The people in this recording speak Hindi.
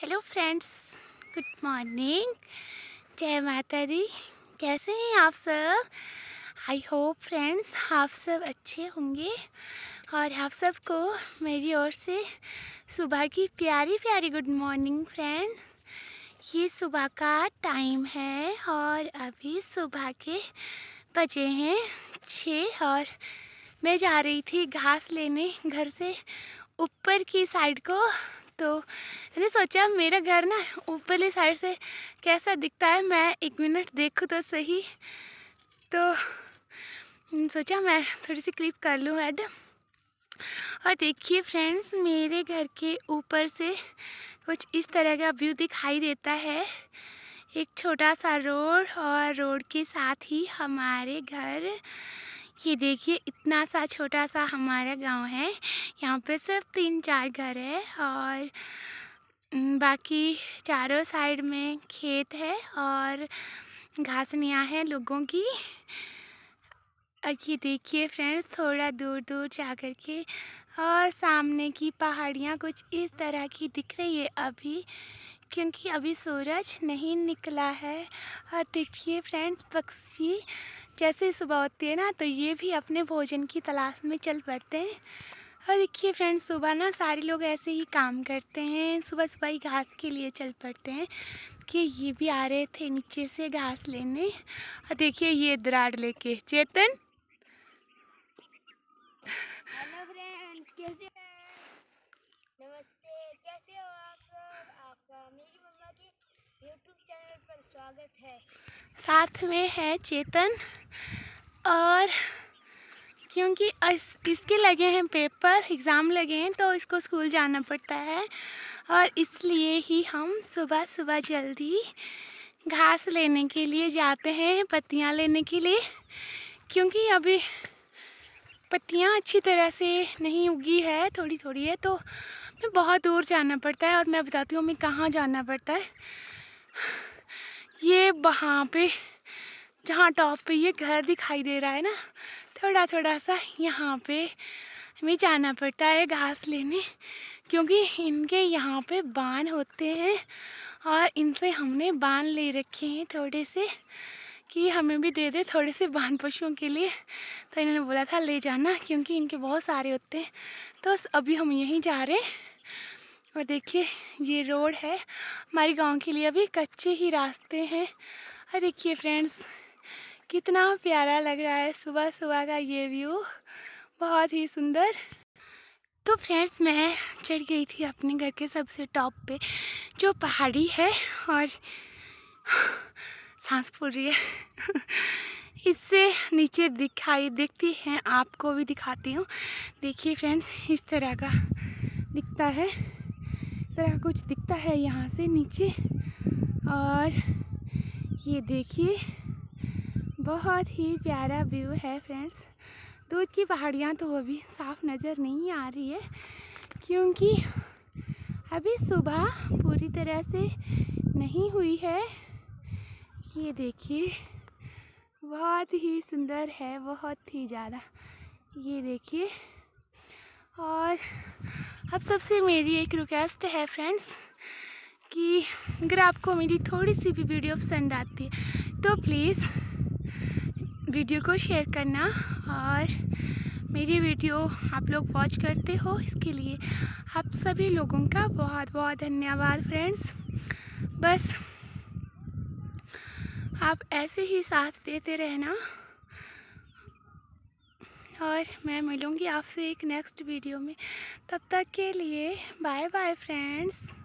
हेलो फ्रेंड्स गुड मॉर्निंग जय माता दी कैसे हैं आप सब आई होप फ्रेंड्स आप सब अच्छे होंगे और आप सबको मेरी ओर से सुबह की प्यारी प्यारी गुड मॉर्निंग फ्रेंड ये सुबह का टाइम है और अभी सुबह के बजे हैं छः और मैं जा रही थी घास लेने घर से ऊपर की साइड को तो मैंने सोचा मेरा घर ना ऊपरली साइड से कैसा दिखता है मैं एक मिनट देखूँ तो सही तो सोचा मैं थोड़ी सी क्लिप कर लूँ ऐड और देखिए फ्रेंड्स मेरे घर के ऊपर से कुछ इस तरह का व्यू दिखाई देता है एक छोटा सा रोड और रोड के साथ ही हमारे घर ये देखिए इतना सा छोटा सा हमारा गांव है यहाँ पे सिर्फ तीन चार घर है और बाकी चारों साइड में खेत है और घासनियाँ हैं लोगों की ये देखिए फ्रेंड्स थोड़ा दूर दूर जा कर के और सामने की पहाड़ियाँ कुछ इस तरह की दिख रही है अभी क्योंकि अभी सूरज नहीं निकला है और देखिए फ्रेंड्स पक्षी जैसे ही सुबह होती है ना तो ये भी अपने भोजन की तलाश में चल पड़ते हैं और देखिए फ्रेंड्स सुबह ना सारे लोग ऐसे ही काम करते हैं सुबह सुबह ही घास के लिए चल पड़ते हैं कि ये भी आ रहे थे नीचे से घास लेने और देखिए ये दराड़ लेके चेतन हेलो फ्रेंड्स कैसे स्वागत है साथ में है चेतन और क्योंकि इस, इसके लगे हैं पेपर एग्ज़ाम लगे हैं तो इसको स्कूल जाना पड़ता है और इसलिए ही हम सुबह सुबह जल्दी घास लेने के लिए जाते हैं पत्तियाँ लेने के लिए क्योंकि अभी पत्तियाँ अच्छी तरह से नहीं उगी है थोड़ी थोड़ी है तो मैं बहुत दूर जाना पड़ता है और मैं बताती हूँ हमें कहाँ जाना पड़ता है ये वहाँ पे जहाँ टॉप पे ये घर दिखाई दे रहा है ना थोड़ा थोड़ा सा यहाँ पे हमें जाना पड़ता है घास लेने क्योंकि इनके यहाँ पे बांध होते हैं और इनसे हमने बांध ले रखे हैं थोड़े से कि हमें भी दे दे थोड़े से बांध पशुओं के लिए तो इन्होंने बोला था ले जाना क्योंकि इनके बहुत सारे होते हैं तो अभी हम यहीं जा रहे हैं और देखिए ये रोड है हमारे गांव के लिए अभी कच्चे ही रास्ते हैं और देखिए फ्रेंड्स कितना प्यारा लग रहा है सुबह सुबह का ये व्यू बहुत ही सुंदर तो फ्रेंड्स मैं चढ़ गई थी अपने घर के सबसे टॉप पे जो पहाड़ी है और सांस फूल रही है इससे नीचे दिखाई दिखती हैं आपको भी दिखाती हूँ देखिए फ्रेंड्स इस तरह का दिखता है तरह कुछ दिखता है यहाँ से नीचे और ये देखिए बहुत ही प्यारा व्यू है फ्रेंड्स दूर की पहाड़ियाँ तो अभी साफ नज़र नहीं आ रही है क्योंकि अभी सुबह पूरी तरह से नहीं हुई है ये देखिए बहुत ही सुंदर है बहुत ही ज़्यादा ये देखिए और आप सबसे मेरी एक रिक्वेस्ट है फ्रेंड्स कि अगर आपको मेरी थोड़ी सी भी वीडियो पसंद आती है तो प्लीज़ वीडियो को शेयर करना और मेरी वीडियो आप लोग वॉच करते हो इसके लिए आप सभी लोगों का बहुत बहुत धन्यवाद फ्रेंड्स बस आप ऐसे ही साथ देते रहना और मैं मिलूँगी आपसे एक नेक्स्ट वीडियो में तब तक के लिए बाय बाय फ्रेंड्स